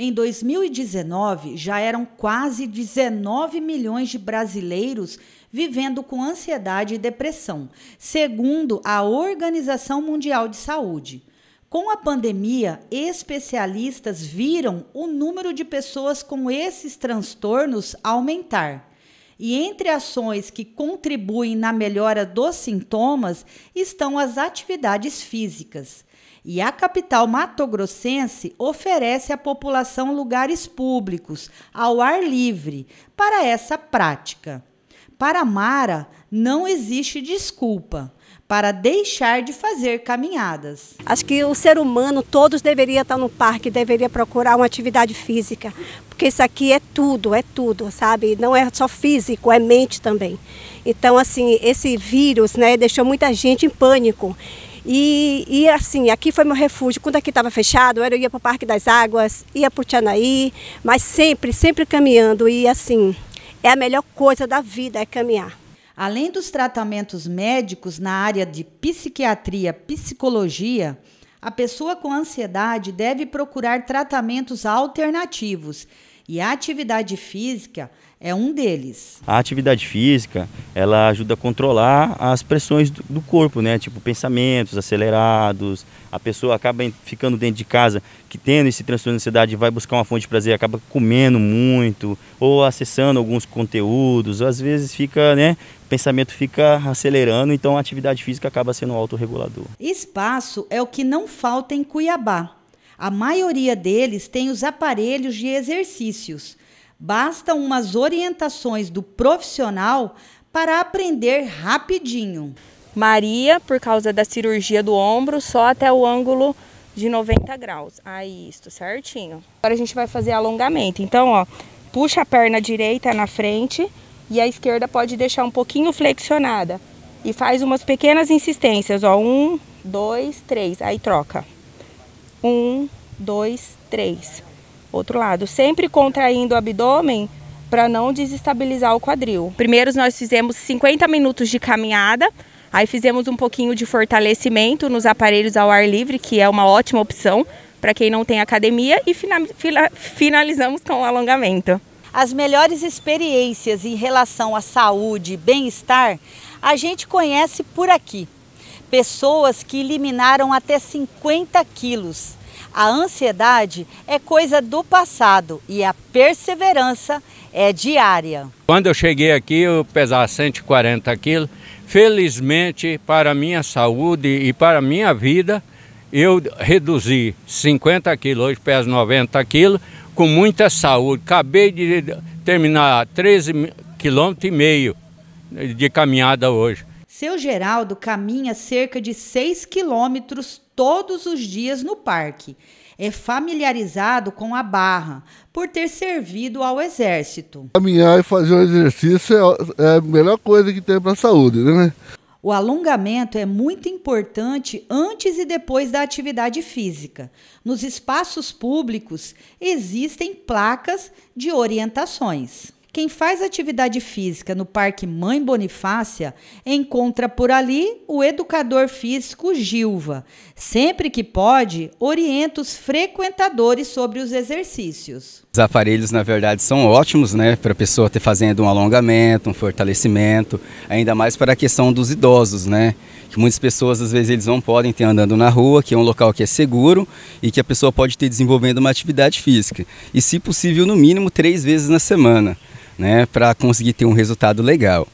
Em 2019, já eram quase 19 milhões de brasileiros vivendo com ansiedade e depressão, segundo a Organização Mundial de Saúde. Com a pandemia, especialistas viram o número de pessoas com esses transtornos aumentar. E entre ações que contribuem na melhora dos sintomas estão as atividades físicas. E a capital matogrossense oferece à população lugares públicos, ao ar livre, para essa prática. Para Mara, não existe desculpa para deixar de fazer caminhadas. Acho que o ser humano, todos deveria estar no parque, deveria procurar uma atividade física, porque isso aqui é tudo, é tudo, sabe? Não é só físico, é mente também. Então, assim, esse vírus né, deixou muita gente em pânico. E, e assim, aqui foi meu refúgio. Quando aqui estava fechado, eu ia para o Parque das Águas, ia para o Tianaí, mas sempre, sempre caminhando. E assim, é a melhor coisa da vida, é caminhar. Além dos tratamentos médicos na área de psiquiatria, psicologia, a pessoa com ansiedade deve procurar tratamentos alternativos e a atividade física é um deles. A atividade física, ela ajuda a controlar as pressões do, corpo, né? Tipo pensamentos acelerados. A pessoa acaba ficando dentro de casa, que tendo esse transtorno de ansiedade, vai buscar uma fonte de prazer, acaba comendo muito ou acessando alguns conteúdos. Às vezes fica, né? O pensamento fica acelerando, então a atividade física acaba sendo um autorregulador. Espaço é o que não falta em Cuiabá. A maioria deles tem os aparelhos de exercícios. Basta umas orientações do profissional para aprender rapidinho. Maria, por causa da cirurgia do ombro, só até o ângulo de 90 graus. Aí, isso, certinho. Agora a gente vai fazer alongamento. Então, ó, puxa a perna direita na frente e a esquerda pode deixar um pouquinho flexionada. E faz umas pequenas insistências, ó. Um, dois, três. Aí troca. Um, dois, três. Outro lado, sempre contraindo o abdômen para não desestabilizar o quadril. Primeiro nós fizemos 50 minutos de caminhada, aí fizemos um pouquinho de fortalecimento nos aparelhos ao ar livre, que é uma ótima opção para quem não tem academia, e finalizamos com o alongamento. As melhores experiências em relação à saúde e bem-estar a gente conhece por aqui. Pessoas que eliminaram até 50 quilos a ansiedade é coisa do passado e a perseverança é diária. Quando eu cheguei aqui, eu pesava 140 quilos. Felizmente, para minha saúde e para minha vida, eu reduzi 50 quilos, hoje peso 90 quilos, com muita saúde. Acabei de terminar 13 quilômetros e meio de caminhada hoje. Seu Geraldo caminha cerca de 6 quilômetros todos os dias no parque. É familiarizado com a barra, por ter servido ao exército. Caminhar e fazer um exercício é, é a melhor coisa que tem para a saúde, né? O alongamento é muito importante antes e depois da atividade física. Nos espaços públicos existem placas de orientações. Quem faz atividade física no Parque Mãe Bonifácia encontra por ali o educador físico Gilva. Sempre que pode, orienta os frequentadores sobre os exercícios. Os aparelhos, na verdade, são ótimos né, para a pessoa ter fazendo um alongamento, um fortalecimento, ainda mais para a questão dos idosos, né? Que muitas pessoas, às vezes, eles não podem ter andando na rua, que é um local que é seguro e que a pessoa pode ter desenvolvendo uma atividade física. E, se possível, no mínimo três vezes na semana né, para conseguir ter um resultado legal.